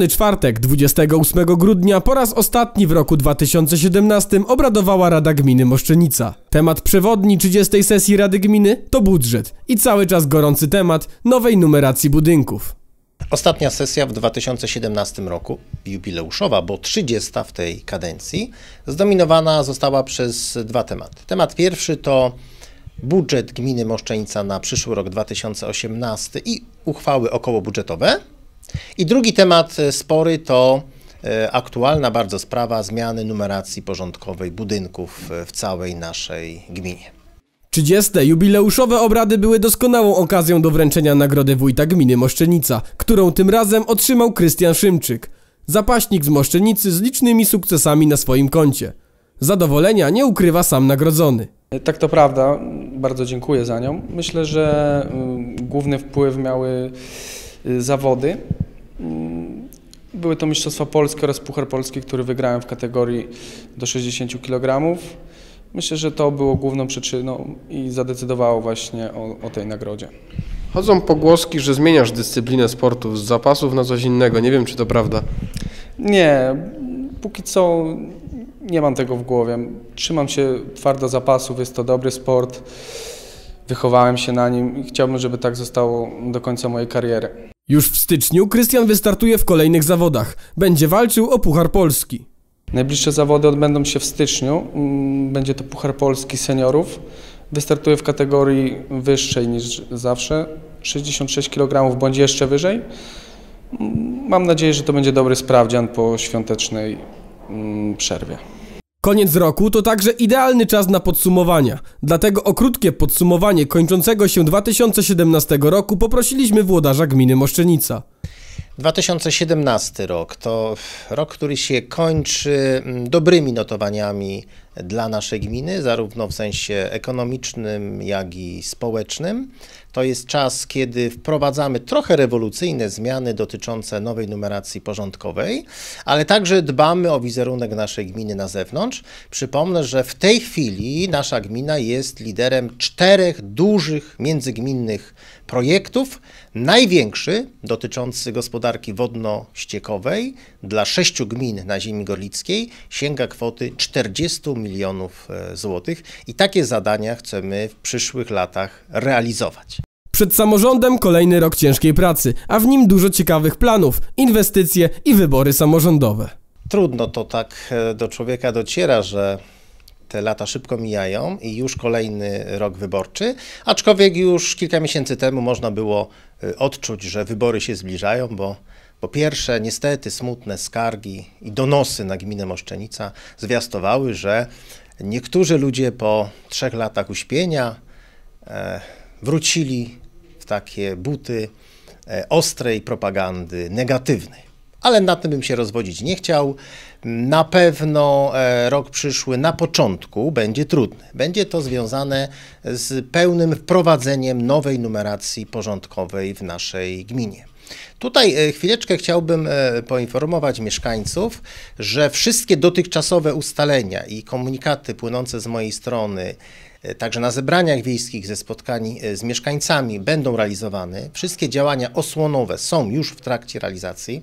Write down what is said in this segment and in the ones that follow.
miniony czwartek, 28 grudnia, po raz ostatni w roku 2017 obradowała Rada Gminy Moszczenica. Temat przewodni 30. sesji Rady Gminy to budżet i cały czas gorący temat nowej numeracji budynków. Ostatnia sesja w 2017 roku, jubileuszowa, bo 30 w tej kadencji, zdominowana została przez dwa tematy. Temat pierwszy to budżet gminy Moszczenica na przyszły rok 2018 i uchwały okołobudżetowe. I drugi temat e, spory to e, aktualna bardzo sprawa zmiany numeracji porządkowej budynków e, w całej naszej gminie. 30. jubileuszowe obrady były doskonałą okazją do wręczenia nagrody wójta gminy Moszczenica, którą tym razem otrzymał Krystian Szymczyk. Zapaśnik z Moszczenicy z licznymi sukcesami na swoim koncie. Zadowolenia nie ukrywa sam nagrodzony. Tak to prawda, bardzo dziękuję za nią. Myślę, że mm, główny wpływ miały y, zawody, Mm, były to Mistrzostwa Polskie oraz Puchar Polski, który wygrałem w kategorii do 60 kg. Myślę, że to było główną przyczyną i zadecydowało właśnie o, o tej nagrodzie. Chodzą pogłoski, że zmieniasz dyscyplinę sportu z zapasów na coś innego. Nie wiem, czy to prawda. Nie, póki co nie mam tego w głowie. Trzymam się twardo zapasów, jest to dobry sport. Wychowałem się na nim i chciałbym, żeby tak zostało do końca mojej kariery. Już w styczniu Krystian wystartuje w kolejnych zawodach. Będzie walczył o Puchar Polski. Najbliższe zawody odbędą się w styczniu. Mm, będzie to Puchar Polski seniorów. Wystartuję w kategorii wyższej niż zawsze, 66 kg bądź jeszcze wyżej. Mm, mam nadzieję, że to będzie dobry sprawdzian po świątecznej mm, przerwie. Koniec roku to także idealny czas na podsumowania. Dlatego o krótkie podsumowanie kończącego się 2017 roku poprosiliśmy włodarza gminy Moszczenica. 2017 rok to rok, który się kończy mm, dobrymi notowaniami dla naszej gminy, zarówno w sensie ekonomicznym, jak i społecznym. To jest czas, kiedy wprowadzamy trochę rewolucyjne zmiany dotyczące nowej numeracji porządkowej, ale także dbamy o wizerunek naszej gminy na zewnątrz. Przypomnę, że w tej chwili nasza gmina jest liderem czterech dużych międzygminnych projektów. Największy dotyczący gospodarki gospodarki wodno-ściekowej dla sześciu gmin na ziemi gorlickiej sięga kwoty 40 milionów e, złotych i takie zadania chcemy w przyszłych latach realizować. Przed samorządem kolejny rok ciężkiej pracy, a w nim dużo ciekawych planów, inwestycje i wybory samorządowe. Trudno to tak e, do człowieka dociera, że te lata szybko mijają i już kolejny rok wyborczy, aczkolwiek już kilka miesięcy temu można było y, odczuć, że wybory się zbliżają, bo po pierwsze, niestety smutne skargi i donosy na gminę Moszczenica zwiastowały, że niektórzy ludzie po trzech latach uśpienia e, wrócili w takie buty e, ostrej propagandy negatywnej ale na tym bym się rozwodzić nie chciał. Na pewno e, rok przyszły na początku będzie trudny. Będzie to związane z pełnym wprowadzeniem nowej numeracji porządkowej w naszej gminie. Tutaj e, chwileczkę chciałbym e, poinformować mieszkańców, że wszystkie dotychczasowe ustalenia i komunikaty płynące z mojej strony, także na zebraniach wiejskich ze spotkań z mieszkańcami, będą realizowane. Wszystkie działania osłonowe są już w trakcie realizacji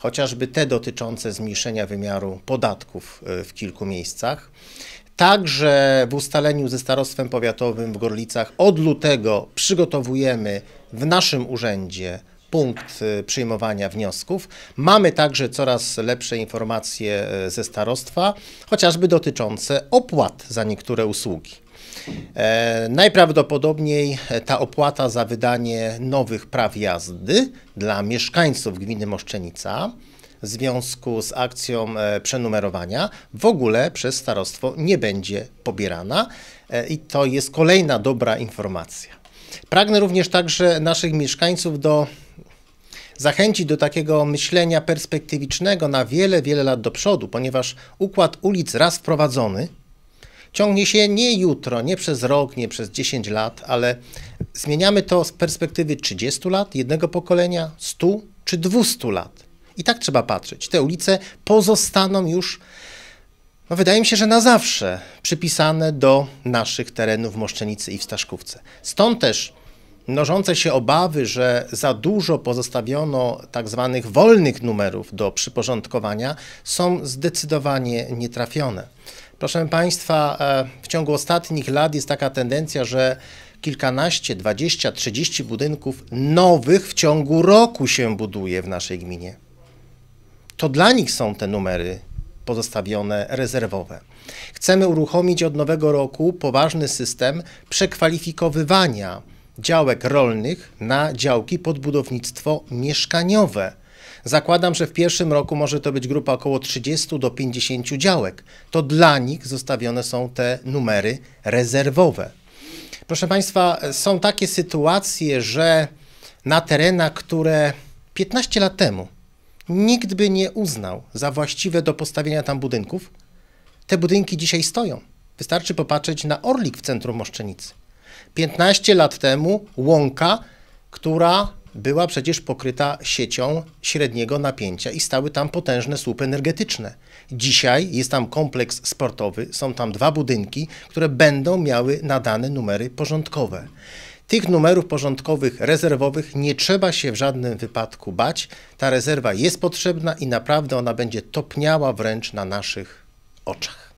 chociażby te dotyczące zmniejszenia wymiaru podatków e, w kilku miejscach. Także w ustaleniu ze starostwem powiatowym w Gorlicach od lutego przygotowujemy w naszym urzędzie punkt y, przyjmowania wniosków. Mamy także coraz lepsze informacje y, ze starostwa, chociażby dotyczące opłat za niektóre usługi. E, najprawdopodobniej e, ta opłata za wydanie nowych praw jazdy dla mieszkańców gminy Moszczenica w związku z akcją e, przenumerowania w ogóle przez starostwo nie będzie pobierana i to jest kolejna dobra informacja. Pragnę również także naszych mieszkańców do zachęci do takiego myślenia perspektywicznego na wiele, wiele lat do przodu, ponieważ układ ulic raz wprowadzony ciągnie się nie jutro, nie przez rok, nie przez 10 lat, ale zmieniamy to z perspektywy 30 lat, jednego pokolenia, 100 czy 200 lat. I tak trzeba patrzeć. Te ulice pozostaną już, no wydaje mi się, że na zawsze przypisane do naszych terenów w Moszczenicy i w Staszkówce. Stąd też mnożące się obawy, że za dużo pozostawiono tak zwanych wolnych numerów do przyporządkowania, są zdecydowanie nietrafione. Proszę Państwa, e, w ciągu ostatnich lat jest taka tendencja, że kilkanaście, dwadzieścia, trzydzieści budynków nowych w ciągu roku się buduje w naszej gminie. To dla nich są te numery pozostawione rezerwowe. Chcemy uruchomić od nowego roku poważny system przekwalifikowywania działek rolnych na działki pod budownictwo mieszkaniowe. Zakładam, że w pierwszym roku może to być grupa około 30 do 50 działek. To dla nich zostawione są te numery rezerwowe. Proszę Państwa, są takie sytuacje, że na terenach, które 15 lat temu nikt by nie uznał za właściwe do postawienia tam budynków, te budynki dzisiaj stoją. Wystarczy popatrzeć na Orlik w centrum Moszczenicy. 15 lat temu łąka, która była przecież pokryta siecią średniego napięcia i stały tam potężne słupy energetyczne. Dzisiaj jest tam kompleks sportowy, są tam dwa budynki, które będą miały nadane numery porządkowe. Tych numerów porządkowych, rezerwowych nie trzeba się w żadnym wypadku bać. Ta rezerwa jest potrzebna i naprawdę ona będzie topniała wręcz na naszych oczach.